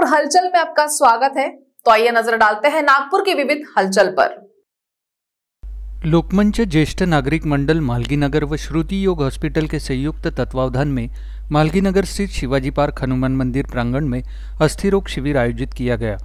नागपुर हलचल में आपका स्वागत है तो आइए नजर डालते हैं नागपुर की विविध हलचल पर लोकमंच ज्येष्ठ नागरिक मंडल मालगी नगर व श्रुति योग हॉस्पिटल के संयुक्त तत्वावधान में मालगी नगर स्थित शिवाजी पार्क हनुमान मंदिर प्रांगण में अस्थि रोग शिविर आयोजित किया गया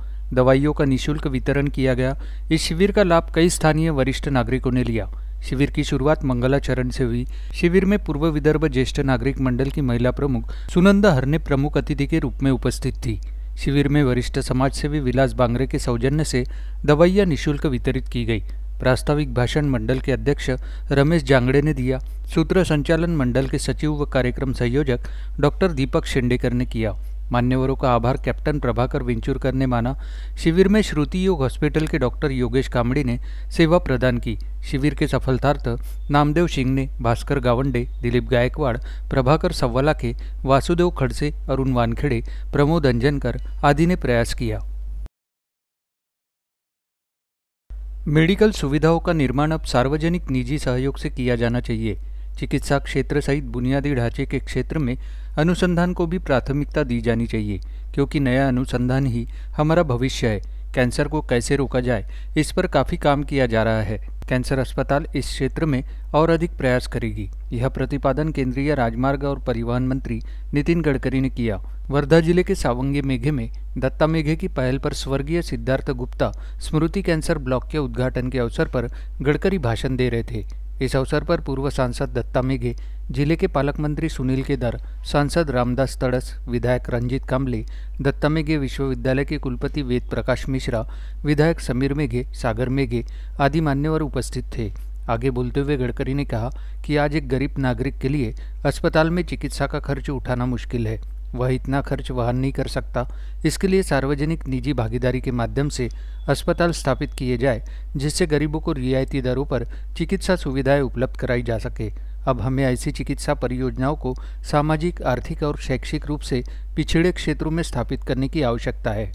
दवाइयों का निशुल्क वितरण किया गया इस शिविर का लाभ कई स्थानीय वरिष्ठ नागरिकों ने लिया शिविर की शुरुआत मंगलाचरण से हुई शिविर में पूर्व विदर्भ ज्येष्ठ नागरिक मंडल की महिला प्रमुख सुनंदा हरने प्रमुख अतिथि के रूप में उपस्थित थी शिविर में वरिष्ठ समाजसेवी विलास बांगरे के सौजन्य से दवाइयां निशुल्क वितरित की गई प्रास्ताविक भाषण मंडल के अध्यक्ष रमेश जांगड़े ने दिया सूत्र संचालन मंडल के सचिव व कार्यक्रम संयोजक डॉक्टर दीपक शेंडेकर ने किया मान्यवरों का आभार कैप्टन प्रभाकर विंचुरकर ने माना शिविर में श्रुति योग हॉस्पिटल के डॉक्टर योगेश कामड़ी ने सेवा प्रदान की शिविर के सफलतार्थ नामदेव शिंगने भास्कर गावंडे दिलीप गायकवाड़ प्रभाकर के वासुदेव खडसे अरुण वानखेड़े प्रमोद अंजनकर आदि ने प्रयास किया मेडिकल सुविधाओं का निर्माण अब सार्वजनिक निजी सहयोग से किया जाना चाहिए चिकित्सा क्षेत्र सहित बुनियादी ढांचे के क्षेत्र में अनुसंधान को भी प्राथमिकता दी जानी चाहिए क्योंकि नया अनुसंधान ही हमारा भविष्य है कैंसर को कैसे रोका जाए इस पर काफ़ी काम किया जा रहा है कैंसर अस्पताल इस क्षेत्र में और अधिक प्रयास करेगी यह प्रतिपादन केंद्रीय राजमार्ग और परिवहन मंत्री नितिन गडकरी ने किया वर्धा जिले के सावंगी मेघे में दत्ता मेघे की पहल पर स्वर्गीय सिद्धार्थ गुप्ता स्मृति कैंसर ब्लॉक के उद्घाटन के अवसर पर गडकरी भाषण दे रहे थे इस अवसर पर पूर्व सांसद दत्ता मेघे जिले के पालक मंत्री सुनील केदार सांसद रामदास तड़स विधायक रंजीत कांबले दत्ता मेघे विश्वविद्यालय के कुलपति वेद प्रकाश मिश्रा विधायक समीर मेघे सागर मेघे आदि मान्यवर उपस्थित थे आगे बोलते हुए गडकरी ने कहा कि आज एक गरीब नागरिक के लिए अस्पताल में चिकित्सा का खर्च उठाना मुश्किल है वह इतना खर्च वहन नहीं कर सकता इसके लिए सार्वजनिक निजी भागीदारी के माध्यम से अस्पताल स्थापित किए जाए जिससे गरीबों को रियायती दरों पर चिकित्सा सुविधाएं उपलब्ध कराई जा सके अब हमें ऐसी चिकित्सा परियोजनाओं को सामाजिक आर्थिक और शैक्षिक रूप से पिछड़े क्षेत्रों में स्थापित करने की आवश्यकता है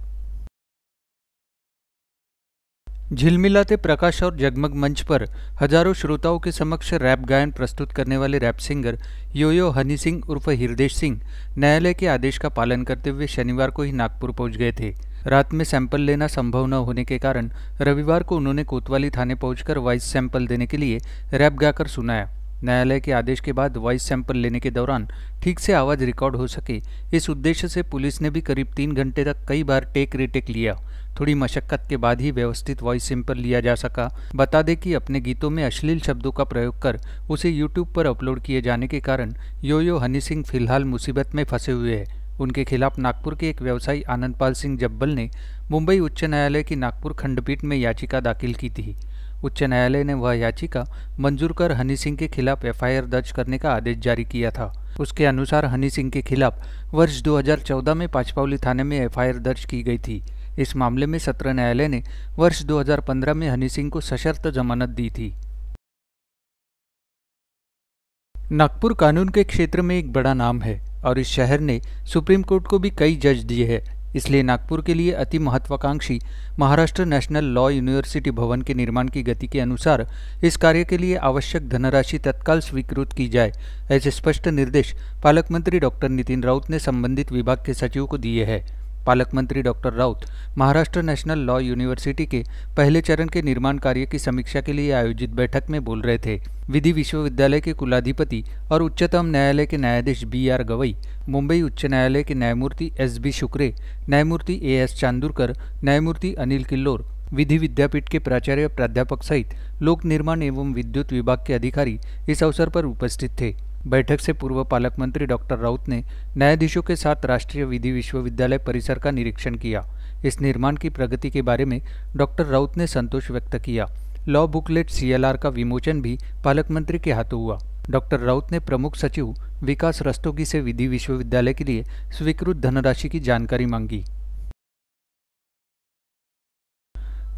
झिलमिलाते प्रकाश और जगमग मंच पर हजारों श्रोताओं के समक्ष रैप गायन प्रस्तुत करने वाले rap singer Yo Yo Honey Singh उर्फ हिरदेश सिंह न्यायालय के आदेश का पालन करते हुए शनिवार को ही नागपुर पहुंच गए थे रात में सैंपल लेना संभव न होने के कारण रविवार को उन्होंने कोतवाली थाने पहुंचकर वाइस सैंपल देने के लिए रैप गाकर सुनाया न्यायालय के आदेश के बाद वॉइस सैंपल लेने के दौरान ठीक से आवाज़ रिकॉर्ड हो सके इस उद्देश्य से पुलिस ने भी करीब तीन घंटे तक कई बार टेक रिटेक लिया थोड़ी मशक्क़त के बाद ही व्यवस्थित वॉइस सैंपल लिया जा सका बता दें कि अपने गीतों में अश्लील शब्दों का प्रयोग कर उसे यूट्यूब पर अपलोड किए जाने के कारण यो यो हनी सिंह फिलहाल मुसीबत में फंसे हुए हैं उनके खिलाफ नागपुर के एक व्यवसायी आनंदपाल सिंह जब्बल ने मुंबई उच्च न्यायालय की नागपुर खंडपीठ में याचिका दाखिल की थी उच्च न्यायालय ने वह याचिका मंजूर कर हनी सिंह के खिलाफ एफआईआर दर्ज करने का आदेश जारी किया था उसके अनुसार हनी सिंह के खिलाफ वर्ष 2014 में पाचपावली थाने में एफआईआर दर्ज की गई थी इस मामले में सत्र न्यायालय ने वर्ष 2015 में हनी सिंह को सशर्त जमानत दी थी नागपुर कानून के क्षेत्र में एक बड़ा नाम है और इस शहर ने सुप्रीम कोर्ट को भी कई जज दिए हैं इसलिए नागपुर के लिए अति महत्वाकांक्षी महाराष्ट्र नेशनल लॉ यूनिवर्सिटी भवन के निर्माण की गति के अनुसार इस कार्य के लिए आवश्यक धनराशि तत्काल स्वीकृत की जाए ऐसे स्पष्ट निर्देश पालक मंत्री डॉक्टर नितिन राउत ने संबंधित विभाग के सचिव को दिए हैं पालक मंत्री doctor Raut Maharashtra national law university के पहले चरण के निर्माण कार्य की समीक्षा के लिए आयोजित बैठक में बोल रहे थे विधि विश्वविद्यालय के कुलाधिपति और उच्चतम न्यायालय के न्यायाधीश बी आर गवई मुंबई उच्च न्यायालय के न्यायमूर्ति एस बी शुक्रे न्यायमूर्ति ए एस चांदुरकर न्यायमूर्ति अनिल किल्लोर विधि विद्यापीठ के प्राचार्य प्राध्यापक सहित लोक निर्माण एवं विद्युत विभाग के अधिकारी इस अवसर पर उपस्थित थे बैठक से पूर्व पालक मंत्री डॉक्टर राउत ने न्यायाधीशों के साथ राष्ट्रीय विधि विश्वविद्यालय परिसर का निरीक्षण किया इस निर्माण की प्रगति के बारे में डॉक्टर राउत ने संतोष व्यक्त किया लॉ बुकलेट सीएलआर का विमोचन भी पालक मंत्री के हाथों हुआ डॉक्टर राउत ने प्रमुख सचिव विकास रस्तोगी से विधि विश्वविद्यालय के लिए स्वीकृत धनराशि की जानकारी मांगी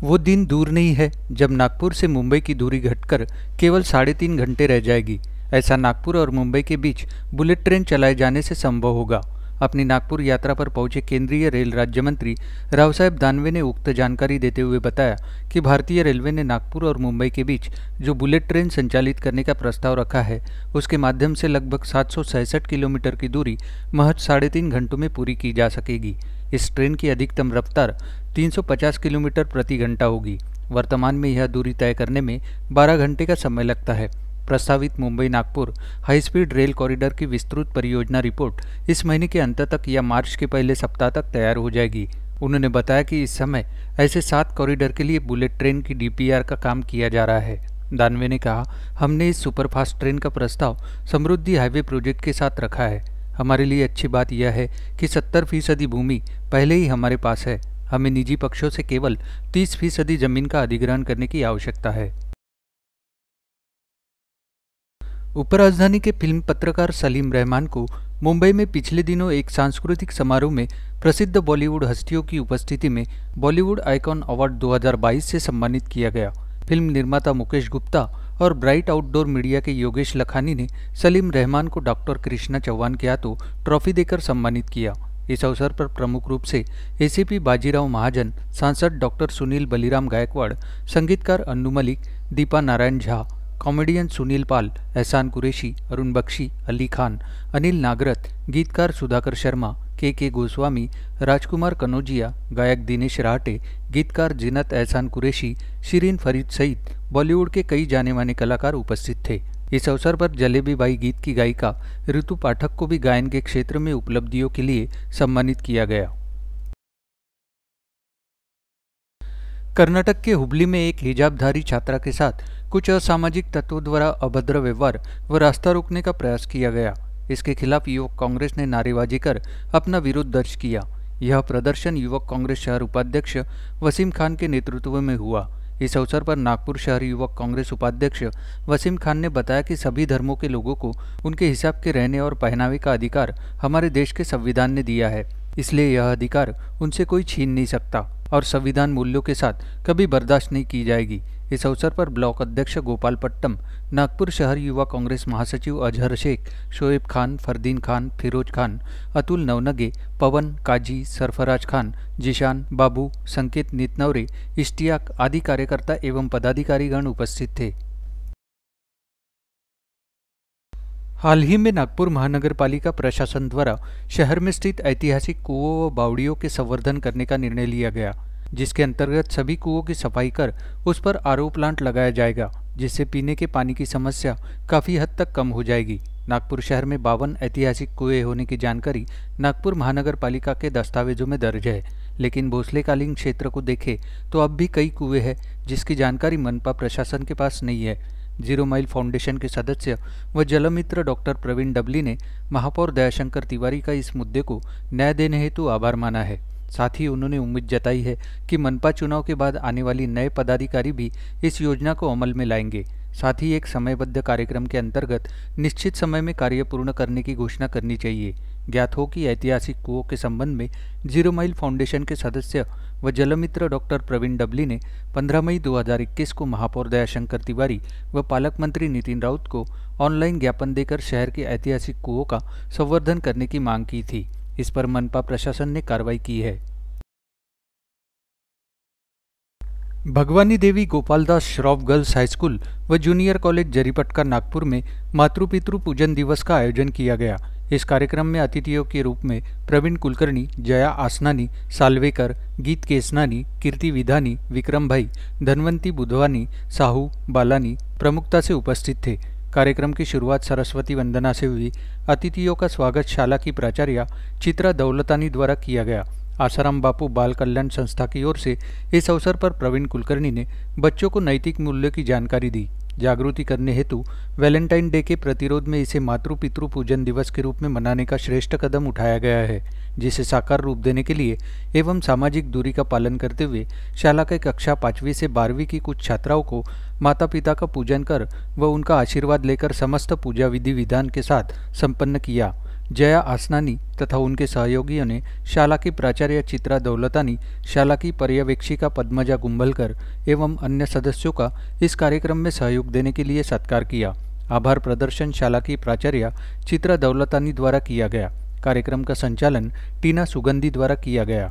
वो दिन दूर नहीं है जब नागपुर से मुंबई की दूरी घटकर केवल साढ़े तीन घंटे रह जाएगी ऐसा नागपुर और मुंबई के बीच बुलेट ट्रेन चलाए जाने से संभव होगा अपनी नागपुर यात्रा पर पहुंचे केंद्रीय रेल राज्य मंत्री राव साहेब दानवे ने उक्त जानकारी देते हुए बताया कि भारतीय रेलवे ने नागपुर और मुंबई के बीच जो बुलेट ट्रेन संचालित करने का प्रस्ताव रखा है उसके माध्यम से लगभग सात किलोमीटर की दूरी महज साढ़े तीन घंटों में पूरी की जा सकेगी इस ट्रेन की अधिकतम रफ्तार 350 किलोमीटर प्रति घंटा होगी वर्तमान में यह दूरी तय करने में 12 घंटे का समय लगता है प्रस्तावित Mumbai Nagpur high speed rail corridor की विस्तृत परियोजना रिपोर्ट इस महीने के अंत तक या मार्च के पहले सप्ताह तक तैयार हो जाएगी उन्होंने बताया कि इस समय ऐसे सात कॉरिडोर के लिए बुलेट ट्रेन की डीपीआर का काम किया जा रहा है दानवे ने कहा हमने इस सुपरफास्ट ट्रेन का प्रस्ताव समृद्धि हाईवे प्रोजेक्ट के साथ रखा है हमारे लिए अच्छी बात यह है कि सत्तर फीसदी भूमि पहले ही हमारे पास है हमें निजी पक्षों से केवल तीस फीसदी जमीन का अधिग्रहण करने की आवश्यकता है उपराजधानी के फिल्म पत्रकार सलीम रहमान को मुंबई में पिछले दिनों एक सांस्कृतिक समारोह में प्रसिद्ध बॉलीवुड हस्तियों की उपस्थिति में बॉलीवुड आइकॉन अवार्ड 2022 से सम्मानित किया गया फिल्म निर्माता मुकेश गुप्ता और ब्राइट आउटडोर मीडिया के योगेश लखानी ने सलीम रहमान को डॉक्टर कृष्णा चौहान के हाथों ट्रॉफी देकर सम्मानित किया इस अवसर पर प्रमुख रूप से एसीपी बाजीराव महाजन सांसद डॉक्टर सुनील बलिराम गायकवाड़ संगीतकार अन्नू मलिक दीपा नारायण झा कॉमेडियन सुनील पाल एहसान कुरेशी अरुण बख्शी अली खान अनिल नागरथ गीतकार सुधाकर शर्मा के के गोस्वामी राजकुमार कनोजिया गायक दिनेश राहटे गीतकार जिनत एहसान कुरेशी शिरीन फरीद सहित बॉलीवुड के कई जाने माने कलाकार उपस्थित थे इस अवसर पर जलेबी बाई गीत की गायिका ऋतु पाठक को भी गायन के क्षेत्र में उपलब्धियों के लिए सम्मानित किया गया कर्नाटक के हुबली में एक हिजाबधारी छात्रा के साथ कुछ असामाजिक तत्वों द्वारा अभद्र व्यवहार व रास्ता रोकने का प्रयास किया गया इसके खिलाफ युवक कांग्रेस ने नारेबाजी कर अपना विरोध दर्ज किया यह प्रदर्शन युवक कांग्रेस शहर उपाध्यक्ष वसीम खान के नेतृत्व में हुआ इस अवसर पर नागपुर शहर युवक कांग्रेस उपाध्यक्ष वसीम खान ने बताया कि सभी धर्मों के लोगों को उनके हिसाब के रहने और पहनावे का अधिकार हमारे देश के संविधान ने दिया है इसलिए यह अधिकार उनसे कोई छीन नहीं सकता और संविधान मूल्यों के साथ कभी बर्दाश्त नहीं की जाएगी इस अवसर पर ब्लॉक अध्यक्ष गोपाल पट्टम नागपुर शहर युवा कांग्रेस महासचिव अजहर शेख शोएब खान फरदीन खान फिरोज खान अतुल नवनगे पवन काजी सरफराज खान जिशान बाबू संकेत नितनवरे इश्तियाक आदि कार्यकर्ता एवं पदाधिकारीगण उपस्थित थे हाल ही में नागपुर महानगर पालिका प्रशासन द्वारा शहर में स्थित ऐतिहासिक कुओं व बावड़ियों के संवर्धन करने का निर्णय लिया गया जिसके अंतर्गत सभी कुओं की सफाई कर उस पर आर प्लांट लगाया जाएगा जिससे पीने के पानी की समस्या काफ़ी हद तक कम हो जाएगी नागपुर शहर में बावन ऐतिहासिक कुएं होने की जानकारी नागपुर महानगर पालिका के दस्तावेजों में दर्ज है लेकिन भोसलेकालीन क्षेत्र को देखें तो अब भी कई कुएं हैं जिसकी जानकारी मनपा प्रशासन के पास नहीं है जीरो माइल फाउंडेशन के सदस्य व जलमित्र डॉक्टर प्रवीण डबली ने महापौर दयाशंकर तिवारी का इस मुद्दे को न्याय देने हेतु आभार माना है साथ ही उन्होंने उम्मीद जताई है कि मनपा चुनाव के बाद आने वाली नए पदाधिकारी भी इस योजना को अमल में लाएंगे साथ ही एक समयबद्ध कार्यक्रम के अंतर्गत निश्चित समय में कार्य पूर्ण करने की घोषणा करनी चाहिए ज्ञात हो कि ऐतिहासिक कुओं के संबंध में जीरो माइल फाउंडेशन के सदस्य व जलमित्र डॉक्टर प्रवीण डबली ने 15 मई 2021 को महापौर दयाशंकर तिवारी व पालक मंत्री नितिन राउत को ऑनलाइन ज्ञापन देकर शहर के ऐतिहासिक कुओं का संवर्धन करने की मांग की थी इस पर मनपा प्रशासन ने कार्रवाई की है भगवानी देवी गोपालदास श्रॉफ गर्ल्स हाईस्कूल व जूनियर कॉलेज जरीपटका नागपुर में मातृपितृ पूजन दिवस का आयोजन किया गया इस कार्यक्रम में अतिथियों के रूप में प्रवीण कुलकर्णी जया आसनानी सालवेकर गीत केसनानी कीर्ति विधानी विक्रम भाई धनवंती बुधवानी साहू बालानी प्रमुखता से उपस्थित थे कार्यक्रम की शुरुआत सरस्वती वंदना से हुई अतिथियों का स्वागत शाला की प्राचार्य चित्रा दौलतानी द्वारा किया गया आसाराम बापू बाल कल्याण संस्था की ओर से इस अवसर पर प्रवीण कुलकर्णी ने बच्चों को नैतिक मूल्य की जानकारी दी जागृति करने हेतु वैलेंटाइन डे के प्रतिरोध में इसे मातृ पितृ पूजन दिवस के रूप में मनाने का श्रेष्ठ कदम उठाया गया है जिसे साकार रूप देने के लिए एवं सामाजिक दूरी का पालन करते हुए शाला के कक्षा पाँचवीं से बारहवीं की कुछ छात्राओं को माता पिता का पूजन कर व उनका आशीर्वाद लेकर समस्त पूजा विधि विधान के साथ संपन्न किया जया आसनानी तथा उनके सहयोगियों ने शाला की प्राचार्य चित्रा दौलतानी शाला की पर्यवेक्षिका पद्मजा गुम्बलकर एवं अन्य सदस्यों का इस कार्यक्रम में सहयोग देने के लिए सत्कार किया आभार प्रदर्शन शाला की प्राचार्य चित्रा दौलतानी द्वारा किया गया कार्यक्रम का संचालन टीना सुगंधी द्वारा किया गया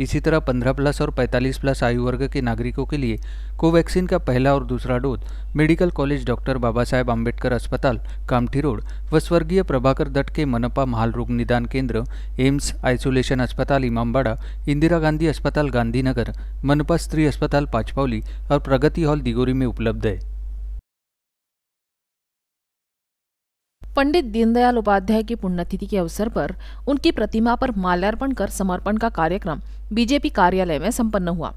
इसी तरह 15 प्लस और 45 प्लस आयु वर्ग के नागरिकों के लिए कोवैक्सीन का पहला और दूसरा dose medical college doctor Baba Saheb Ambedkar अस्पताल कामठी रोड व स्वर्गीय प्रभाकर दट्ट के मनपा महाल रोग निदान केंद्र एम्स आइसोलेशन अस्पताल इमामबाड़ा इंदिरा गांधी अस्पताल गांधीनगर मनपा स्त्री अस्पताल पाचपावली और प्रगति हॉल दिगोरी में उपलब्ध है पंडित दीनदयाल उपाध्याय की पुण्यतिथि के अवसर पर उनकी प्रतिमा पर माल्यार्पण कर समर्पण का कार्यक्रम बीजेपी कार्यालय में संपन्न हुआ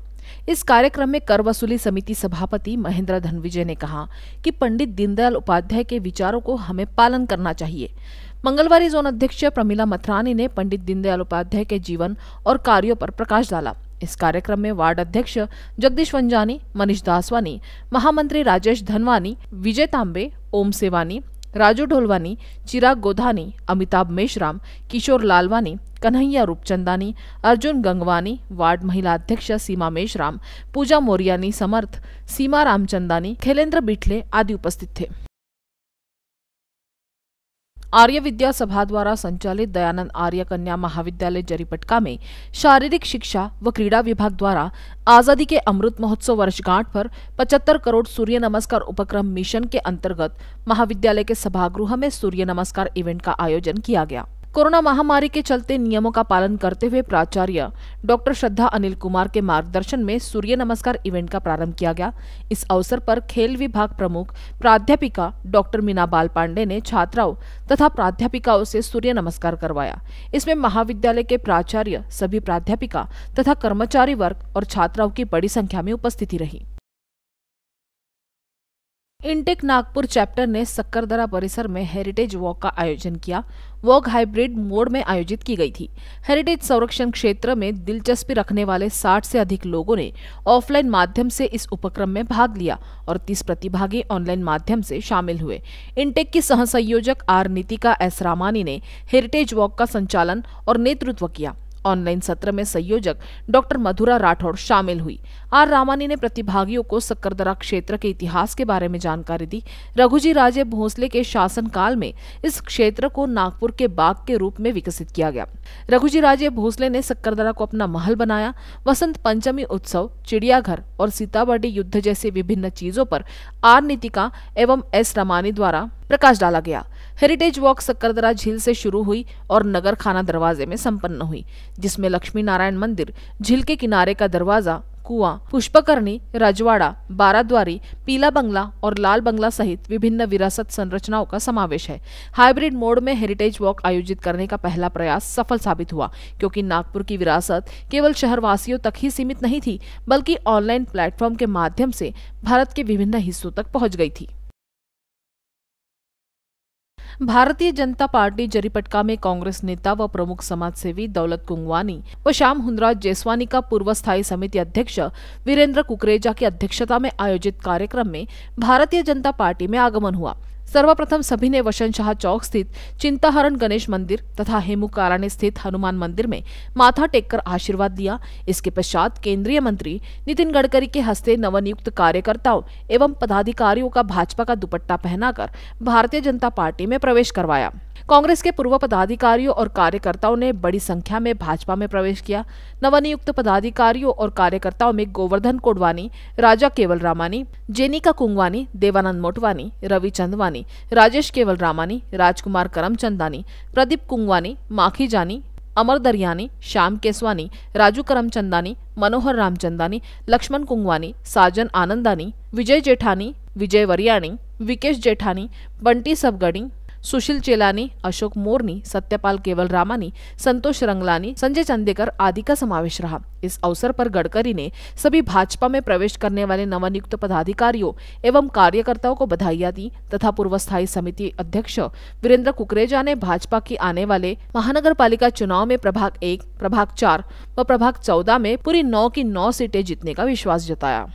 इस कार्यक्रम में कर वसूली समिति सभापति महेंद्र धनविजय ने कहा कि पंडित दीनदयाल उपाध्याय के विचारों को हमें पालन करना चाहिए मंगलवार जोन अध्यक्ष प्रमिला मथरानी ने पंडित दीनदयाल उपाध्याय के जीवन और कार्यों पर प्रकाश डाला इस कार्यक्रम में वार्ड अध्यक्ष जगदीश वंजानी मनीष दासवानी महामंत्री राजेश धनवानी विजय तांबे ओम सेवानी राजू ढोलवानी चिराग गोधानी अमिताभ मेशराम किशोर लालवानी कन्हैया रूपचंदानी अर्जुन गंगवानी वार्ड महिला अध्यक्ष सीमा मेशराम पूजा मोरियानी समर्थ सीमा रामचंदानी खेलेंद्र बिठले आदि उपस्थित थे आर्य विद्या सभा द्वारा संचालित दयानंद आर्य कन्या महाविद्यालय जरीपटका में शारीरिक शिक्षा व क्रीडा विभाग द्वारा आजादी के अमृत महोत्सव वर्षगांठ पर 75 करोड़ सूर्य नमस्कार उपक्रम मिशन के अंतर्गत महाविद्यालय के सभागृह में सूर्य नमस्कार इवेंट का आयोजन किया गया कोरोना महामारी के चलते नियमों का पालन करते हुए प्राचार्य डॉक्टर श्रद्धा अनिल कुमार के मार्गदर्शन में सूर्य नमस्कार इवेंट का प्रारंभ किया गया इस अवसर पर खेल विभाग प्रमुख प्राध्यापिका डॉक्टर मीना बाल पांडे ने छात्राओं तथा प्राध्यापिकाओं से सूर्य नमस्कार करवाया इसमें महाविद्यालय के प्राचार्य सभी प्राध्यापिका तथा कर्मचारी वर्ग और छात्राओं की बड़ी संख्या में उपस्थिति रही इंटेक नागपुर चैप्टर ने सक्करदरा परिसर में हेरिटेज वॉक का आयोजन किया वॉक हाइब्रिड मोड में आयोजित की गई थी हेरिटेज संरक्षण क्षेत्र में दिलचस्पी रखने वाले 60 से अधिक लोगों ने ऑफलाइन माध्यम से इस उपक्रम में भाग लिया और 30 प्रतिभागी ऑनलाइन माध्यम से शामिल हुए इंटेक की सहसंयोजक आर नीतिका एस रामानी ने हेरिटेज वॉक का संचालन और नेतृत्व किया ऑनलाइन सत्र में संयोजक डॉक्टर मधुरा राठौड़ शामिल हुई आर रामानी ने प्रतिभागियों को सक्करदरा क्षेत्र के इतिहास के बारे में जानकारी दी रघुजी राजे भोसले के शासनकाल में इस क्षेत्र को नागपुर के बाग के रूप में विकसित किया गया रघुजी राजे भोसले ने सक्करदरा को अपना महल बनाया वसंत पंचमी उत्सव चिड़ियाघर और सीताबर्डी युद्ध जैसी विभिन्न चीजों पर आर नीतिका एवं एस रामानी द्वारा प्रकाश डाला गया हेरिटेज वॉक सक्करदरा झील से शुरू हुई और नगर खाना दरवाजे में संपन्न हुई जिसमें लक्ष्मी नारायण मंदिर झील के किनारे का दरवाजा कुआ पुष्पकर्णी राजवाड़ा बाराद्वारी पीला बंगला और लाल बंगला सहित विभिन्न विरासत संरचनाओं का समावेश है हाइब्रिड मोड में हेरिटेज वॉक आयोजित करने का पहला प्रयास सफल साबित हुआ क्योंकि नागपुर की विरासत केवल शहरवासियों तक ही सीमित नहीं थी बल्कि ऑनलाइन प्लेटफॉर्म के माध्यम से भारत के विभिन्न हिस्सों तक पहुंच गई थी भारतीय जनता पार्टी जरीपटका में कांग्रेस नेता व प्रमुख समाजसेवी दौलत कुंगवानी व श्याम हुनराज जेसवानी का पूर्व स्थायी समिति अध्यक्ष वीरेंद्र कुकरेजा की अध्यक्षता में आयोजित कार्यक्रम में भारतीय जनता पार्टी में आगमन हुआ सर्वप्रथम सभी ने वशनशाह चौक स्थित चिंताहरण गणेश मंदिर तथा हेमू काराणी स्थित हनुमान मंदिर में माथा टेककर आशीर्वाद दिया इसके पश्चात केंद्रीय मंत्री नितिन गडकरी के हस्ते नवनियुक्त कार्यकर्ताओं एवं पदाधिकारियों का भाजपा का दुपट्टा पहनाकर भारतीय जनता पार्टी में प्रवेश करवाया कांग्रेस के पूर्व पदाधिकारियों और कार्यकर्ताओं ने बड़ी संख्या में भाजपा में प्रवेश किया नवनियुक्त पदाधिकारियों और कार्यकर्ताओं में गोवर्धन कोडवानी राजा केवल रामानी जेनिका कुंगवानी देवानंद मोटवानी रवि चंदवानी रामानी राजेश केवल रामानी राजकुमार करमचंदानी प्रदीप कुंगवानी माखी जानी अमर दरियानी श्याम केसवानी राजू करमचंदानी मनोहर रामचंदानी लक्ष्मण कुंगवानी साजन आनंदानी विजय जेठानी विजय वरियाणी विकेश जेठानी बंटी सबगड़ी सुशील चेलानी अशोक मोरनी सत्यपाल केवल रामानी संतोष रंगलानी संजय चंदेकर आदि का समावेश रहा इस अवसर पर गडकरी ने सभी भाजपा में प्रवेश करने वाले नवनियुक्त पदाधिकारियों एवं कार्यकर्ताओं को बधाइयां दी तथा पूर्व स्थायी समिति अध्यक्ष वीरेंद्र कुकरेजा ने भाजपा की आने वाले महानगर पालिका चुनाव में प्रभाग एक प्रभाग चार व प्रभाग चौदह में पूरी नौ की नौ सीटें जीतने का विश्वास जताया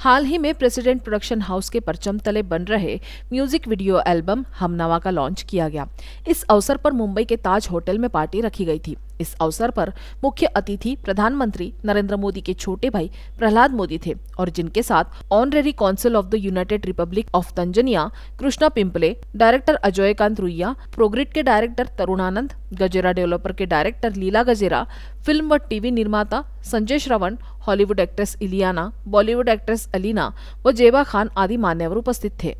हाल ही में प्रेसिडेंट प्रोडक्शन हाउस के परचम तले बन रहे म्यूजिक वीडियो एल्बम हमनावा का लॉन्च किया गया इस अवसर पर मुंबई के ताज होटल में पार्टी रखी गई थी इस अवसर पर मुख्य अतिथि प्रधानमंत्री नरेंद्र मोदी के छोटे भाई प्रहलाद मोदी थे और जिनके साथ honorary council of the United Republic of Tanzania Krishna Pimple director Ajaykant Ruia Progrid के डायरेक्टर तरुणानंद गजेरा डेवलपर के डायरेक्टर लीला गजेरा फिल्म व टीवी निर्माता Sanjay Shravan Hollywood actress Ileana Bollywood actress Alina व जेबा खान आदि मान्यवर उपस्थित थे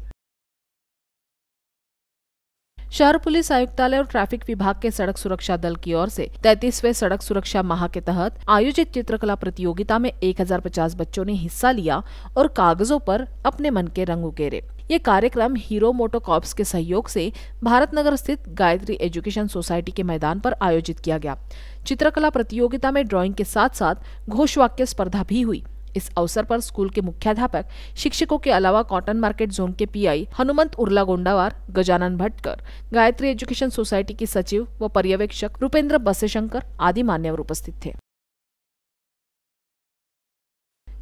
शहर पुलिस आयुक्तालय और ट्रैफिक विभाग के सड़क सुरक्षा दल की ओर से तैतीसवे सड़क सुरक्षा माह के तहत आयोजित चित्रकला प्रतियोगिता में 1050 बच्चों ने हिस्सा लिया और कागजों पर अपने मन के रंग उकेरे ये कार्यक्रम हीरो मोटोकॉप्स के सहयोग से भारत नगर स्थित गायत्री एजुकेशन सोसाइटी के मैदान पर आयोजित किया गया चित्रकला प्रतियोगिता में ड्राइंग के साथ साथ घोष वाक्य स्पर्धा भी हुई इस अवसर पर स्कूल के मुख्याध्यापक शिक्षकों के अलावा कॉटन मार्केट जोन के PI Hanumant Urla Gondawar Gajanan Bhatkar Gayatri education society के सचिव व पर्यवेक्षक रूपेंद्र बसेशंकर आदि मान्यवर उपस्थित थे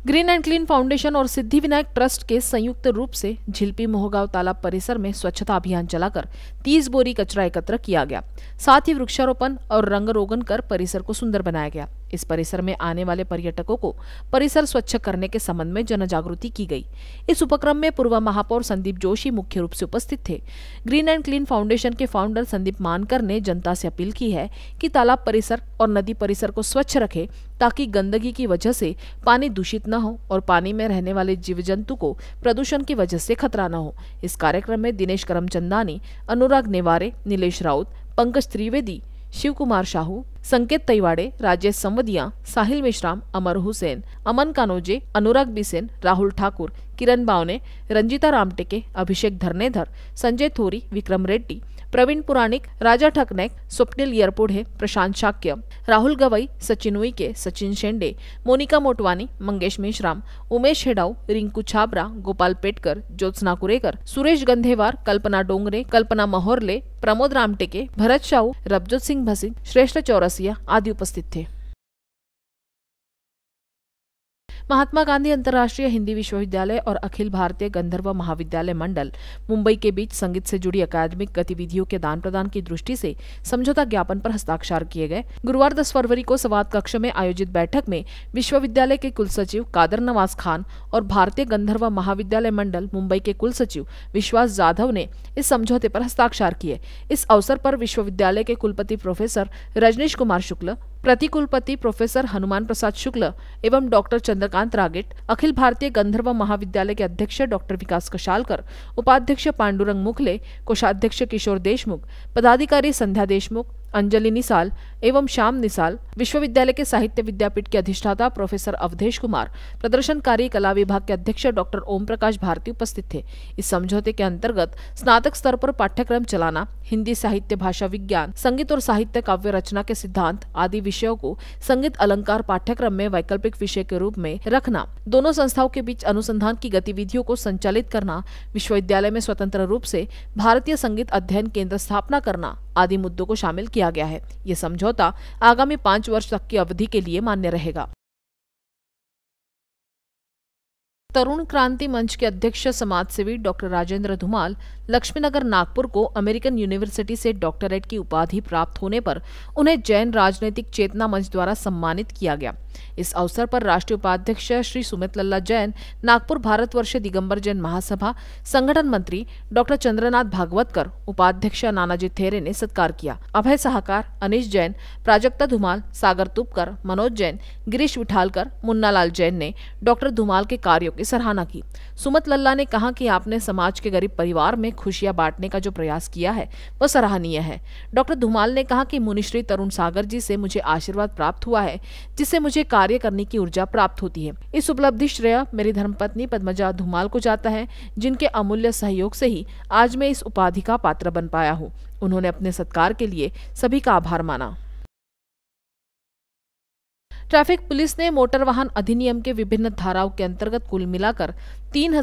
ग्रीन एंड क्लीन फाउंडेशन और सिद्धि विनायक ट्रस्ट के संयुक्त रूप से झिलपी मोहगांव तालाब परिसर में स्वच्छता अभियान चलाकर 30 बोरी कचरा एकत्र किया गया साथ ही वृक्षारोपण और रंग रोगन कर परिसर को सुंदर बनाया गया इस परिसर में आने वाले पर्यटकों को परिसर स्वच्छ करने के संबंध में जन जागृति की गई इस उपक्रम में पूर्व महापौर संदीप जोशी मुख्य रूप से उपस्थित थे ग्रीन एंड क्लीन फाउंडेशन के फाउंडर संदीप मानकर ने जनता से अपील की है कि तालाब परिसर और नदी परिसर को स्वच्छ रखे ताकि गंदगी की वजह से पानी दूषित न हो और पानी में रहने वाले जीव जंतु को प्रदूषण की वजह से खतरा न हो इस कार्यक्रम में दिनेश करमचंदानी अनुराग नेवारे नीलेष राउत पंकज त्रिवेदी शिव कुमार शाहू संकेत तैवाड़े राजेश संवदिया साहिल मिश्राम अमर हुसैन अमन कानोजे अनुराग बिसेन राहुल ठाकुर किरण बावने रंजिता रामटेके अभिषेक धरनेधर संजय थोरी विक्रम रेड्डी प्रवीण पुराणिक राजा ठकनेक स्वप्निल यरपुढे प्रशांत शाक्य राहुल गवई सचिन उइके सचिन शेंडे मोनिका मोटवानी मंगेश मेश्राम उमेश हेडाऊ रिंकू छाबरा गोपाल पेटकर ज्योत्सना कुरेकर सुरेश गंधेवार कल्पना डोंगरे कल्पना महोरले प्रमोद रामटेके भरत शाहू रबजोत सिंह भसीन श्रेष्ठ चौरसिया आदि उपस्थित थे महात्मा गांधी अंतर्राष्ट्रीय हिंदी विश्वविद्यालय और अखिल भारतीय गंधर्व महाविद्यालय मंडल मुंबई के बीच संगीत से जुड़ी अकादमिक गतिविधियों के दान प्रदान की दृष्टि से समझौता ज्ञापन पर हस्ताक्षर किए गए गुरुवार दस फरवरी को संवाद कक्ष में आयोजित बैठक में विश्वविद्यालय के कुल सचिव कादर नवाज खान और भारतीय गंधर्व महाविद्यालय मंडल मुंबई के कुल सचिव विश्वास जाधव ने इस समझौते पर हस्ताक्षर किए इस अवसर पर विश्वविद्यालय के कुलपति प्रोफेसर रजनीश कुमार शुक्ल प्रतिकुलपति प्रोफेसर हनुमान प्रसाद शुक्ल एवं डॉक्टर चंद्रकांत रागेट अखिल भारतीय गंधर्व महाविद्यालय के अध्यक्ष डॉक्टर विकास कशालकर उपाध्यक्ष पांडुरंग मुखले कोषाध्यक्ष किशोर देशमुख पदाधिकारी संध्या देशमुख अंजलि निसाल एवं श्याम निसाल विश्वविद्यालय के साहित्य विद्यापीठ के अधिष्ठाता प्रोफेसर अवधेश कुमार प्रदर्शनकारी कला विभाग के अध्यक्ष डॉक्टर ओम प्रकाश भारती उपस्थित थे इस समझौते के अंतर्गत स्नातक स्तर पर पाठ्यक्रम चलाना हिंदी साहित्य भाषा विज्ञान संगीत और साहित्य काव्य रचना के सिद्धांत आदि विषयों को संगीत अलंकार पाठ्यक्रम में वैकल्पिक विषय के रूप में रखना दोनों संस्थाओं के बीच अनुसंधान की गतिविधियों को संचालित करना विश्वविद्यालय में स्वतंत्र रूप से भारतीय संगीत अध्ययन केंद्र स्थापना करना आदि मुद्दों को शामिल किया गया है ये समझौता आगामी पांच वर्ष तक की अवधि के लिए मान्य रहेगा तरुण क्रांति मंच के अध्यक्ष समाजसेवी डॉक्टर राजेंद्र धुमाल लक्ष्मीनगर नागपुर को अमेरिकन यूनिवर्सिटी से डॉक्टरेट की उपाधि प्राप्त होने पर उन्हें जैन राजनीतिक चेतना मंच द्वारा सम्मानित किया गया इस अवसर पर राष्ट्रीय उपाध्यक्ष श्री सुमित लल्ला जैन नागपुर भारतवर्ष दिगंबर जैन महासभा संगठन मंत्री डॉक्टर चंद्रनाथ भागवतकर उपाध्यक्ष नानाजी थेरे ने सत्कार किया अभय सहाकार अनिश जैन प्राजक्ता धुमाल सागर तुपकर मनोज जैन गिरीश विठालकर मुन्नालाल जैन ने डॉक्टर धुमाल के कार्यों की सराहना की सुमत लल्ला ने कहा कि आपने समाज के गरीब परिवार में खुशियां बांटने का जो प्रयास किया है वह सराहनीय है डॉक्टर धुमाल ने कहा कि मुनिश्री तरुण सागर जी से मुझे आशीर्वाद प्राप्त हुआ है जिससे मुझे कार्य करने की ऊर्जा प्राप्त होती है इस उपलब्धि श्रेय मेरी धर्मपत्नी पद्मजा धुमाल को जाता है जिनके अमूल्य सहयोग से ही आज मैं इस उपाधि का पात्र बन पाया हूँ उन्होंने अपने सत्कार के लिए सभी का आभार माना ट्रैफिक पुलिस ने मोटर वाहन अधिनियम के विभिन्न धाराओं के अंतर्गत कुल मिलाकर तीन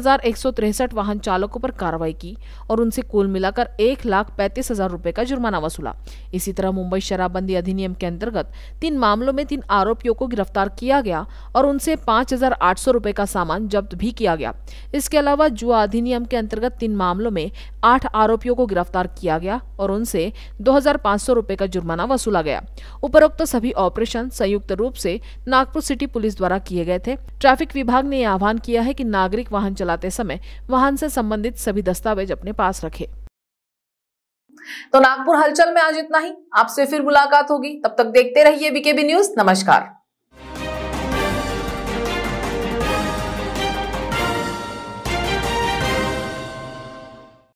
वाहन चालकों पर कार्रवाई की और उनसे कुल मिलाकर एक लाख पैंतीस हजार रूपए का जुर्माना वसूला इसी तरह मुंबई शराबबंदी अधिनियम के अंतर्गत तीन मामलों में तीन आरोपियों को गिरफ्तार किया गया और उनसे पांच हजार आठ सौ रूपए का सामान जब्त भी किया गया इसके अलावा जुआ अधिनियम के अंतर्गत तीन मामलों में आठ आरोपियों को गिरफ्तार किया गया और उनसे दो हजार पांच सौ रूपए का जुर्माना वसूला गया उपरोक्त सभी ऑपरेशन संयुक्त रूप से नागपुर सिटी पुलिस द्वारा किए गए थे ट्रैफिक विभाग ने यह आह्वान किया है कि नागरिक वाहन चलाते समय वाहन से संबंधित सभी दस्तावेज अपने पास रखे तो नागपुर हलचल में आज इतना ही आपसे फिर मुलाकात होगी तब तक देखते रहिए बीकेबी न्यूज नमस्कार